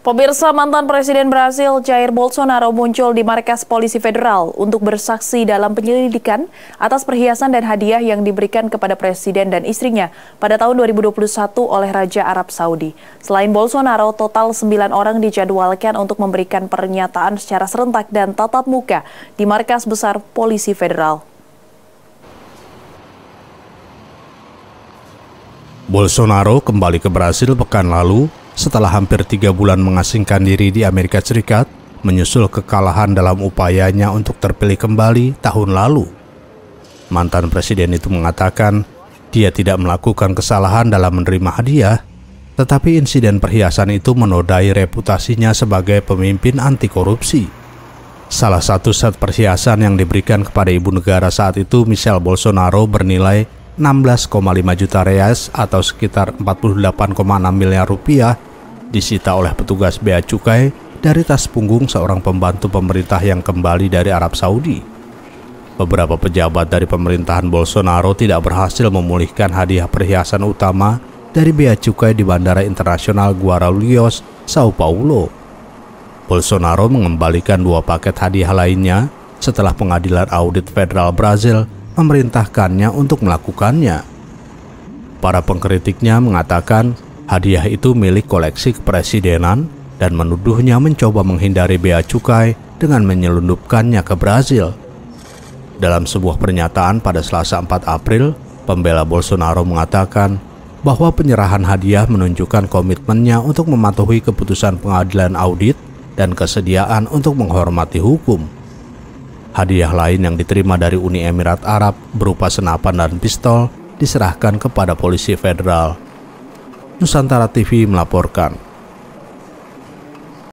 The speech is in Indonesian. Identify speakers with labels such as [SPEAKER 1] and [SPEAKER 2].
[SPEAKER 1] Pemirsa mantan Presiden Brasil Jair Bolsonaro muncul di markas polisi federal untuk bersaksi dalam penyelidikan atas perhiasan dan hadiah yang diberikan kepada Presiden dan istrinya pada tahun 2021 oleh Raja Arab Saudi. Selain Bolsonaro, total 9 orang dijadwalkan untuk memberikan pernyataan secara serentak dan tatap muka di markas besar polisi federal.
[SPEAKER 2] Bolsonaro kembali ke Brasil pekan lalu setelah hampir tiga bulan mengasingkan diri di Amerika Serikat, menyusul kekalahan dalam upayanya untuk terpilih kembali tahun lalu. Mantan presiden itu mengatakan dia tidak melakukan kesalahan dalam menerima hadiah, tetapi insiden perhiasan itu menodai reputasinya sebagai pemimpin anti korupsi. Salah satu set perhiasan yang diberikan kepada ibu negara saat itu, Michelle Bolsonaro, bernilai 16,5 juta reais atau sekitar 48,6 miliar rupiah disita oleh petugas bea cukai dari tas punggung seorang pembantu pemerintah yang kembali dari Arab Saudi. Beberapa pejabat dari pemerintahan Bolsonaro tidak berhasil memulihkan hadiah perhiasan utama dari bea cukai di Bandara Internasional Guarulhos, Sao Paulo. Bolsonaro mengembalikan dua paket hadiah lainnya setelah pengadilan audit federal Brazil memerintahkannya untuk melakukannya. Para pengkritiknya mengatakan hadiah itu milik koleksi kepresidenan dan menuduhnya mencoba menghindari bea cukai dengan menyelundupkannya ke Brazil. Dalam sebuah pernyataan pada Selasa 4 April, pembela Bolsonaro mengatakan bahwa penyerahan hadiah menunjukkan komitmennya untuk mematuhi keputusan pengadilan audit dan kesediaan untuk menghormati hukum. Hadiah lain yang diterima dari Uni Emirat Arab berupa senapan dan pistol diserahkan kepada polisi federal. Nusantara TV melaporkan.